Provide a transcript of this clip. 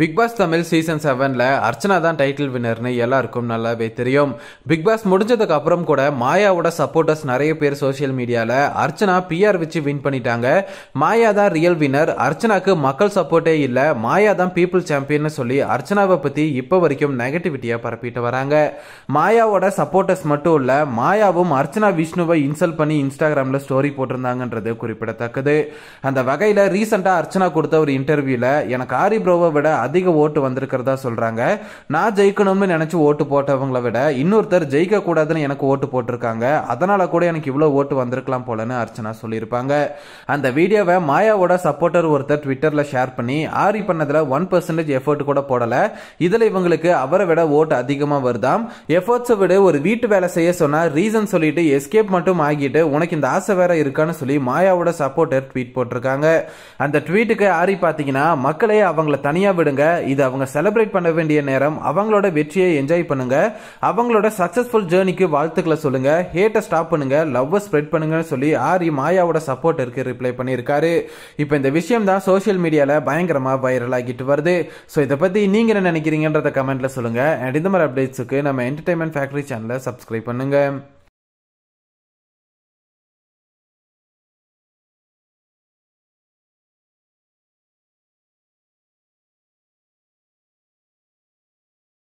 big pass Tamil season செவனில் அர்ச்சனா தான் title வின்னர்னு எல்லாருக்கும் நல்லாவே தெரியும் பிக் பாஸ் முடிஞ்சதுக்கு அப்புறம் கூட மாயாவோட சப்போர்ட்டர்ஸ் நிறைய பேர் சோசியல் மீடியாவில் அர்ச்சனா பிஆர் வச்சு வின் பண்ணிட்டாங்க மாயா தான் ரியல் வின்னர் அர்ச்சனாக்கு மக்கள் சப்போர்ட்டே இல்லை மாயா தான் பீப்புள் சாம்பியன் சொல்லி அர்ச்சனாவை பற்றி இப்போ வரைக்கும் நெகட்டிவிட்டியாக பரப்பிட்டு வராங்க மாயாவோட சப்போர்ட்டர்ஸ் மட்டும் இல்லை மாயாவும் அர்ச்சனா விஷ்ணுவை இன்சல்ட் பண்ணி இன்ஸ்டாகிராமில் ஸ்டோரி போட்டிருந்தாங்கன்றது குறிப்பிடத்தக்கது அந்த வகையில் ரீசெண்டாக அர்ச்சனா கொடுத்த ஒரு இன்டர்வியூவில் எனக்கு ஆரி ப்ரோவை விட அதிக ஓட்டு வந்திருக்கிறதா சொல்கிறாங்க நான் ஜெயிக்கணும்னு நினச்சி ஓட்டு போட்டவங்கள விட இன்னொருத்தர் ஜெயிக்கக்கூடாதுன்னு எனக்கு ஓட்டு போட்டிருக்காங்க அதனால் கூட எனக்கு இவ்வளோ ஓட்டு வந்திருக்கலாம் போலன்னு அர்ச்சனா சொல்லியிருப்பாங்க அந்த வீடியோவை மாயாவோட சப்போர்ட்டர் ஒருத்தர் ட்விட்டரில் ஷேர் பண்ணி ஆரி பண்ணதில் ஒன் பர்சன்டேஜ் எஃபர்ட் கூட போடலை இதில் இவங்களுக்கு அவரை விட ஓட்டு அதிகமாக வருதாம் எஃபர்ட்ஸ் விட ஒரு வீட்டு வேலை செய்ய சொன்னால் ரீசன் சொல்லிட்டு எஸ்கேப் மட்டும் ஆகிட்டு உனக்கு இந்த ஆசை வேற இருக்கான்னு சொல்லி மாயாவோட சப்போர்ட்டர் ட்வீட் போட்டிருக்காங்க அந்த ட்வீட்டுக்கு ஆரி பார்த்தீங்கன்னா மக்களே அவங்கள தனியாக விடுங்க விடுங்க இது அவங்க செலிப்ரேட் பண்ண வேண்டிய நேரம் அவங்களோட வெற்றியை என்ஜாய் பண்ணுங்க அவங்களோட சக்சஸ்ஃபுல் ஜேர்னிக்கு வாழ்த்துக்களை சொல்லுங்க ஹேட்டை ஸ்டாப் பண்ணுங்க லவ் ஸ்ப்ரெட் பண்ணுங்கன்னு சொல்லி ஆரி மாயாவோட சப்போர்ட் இருக்கு ரிப்ளை பண்ணியிருக்காரு இப்போ இந்த விஷயம் தான் சோஷியல் மீடியாவில் பயங்கரமாக வைரல் ஆகிட்டு வருது ஸோ இதை பற்றி நீங்கள் என்ன நினைக்கிறீங்கன்றத கமெண்ட்டில் சொல்லுங்க அண்ட் இந்த மாதிரி அப்டேட்ஸுக்கு நம்ம என்டர்டைன்மெண்ட் ஃபேக்ட்ரி சேனலை சப்ஸ்கிரைப் பண்ணுங்கள்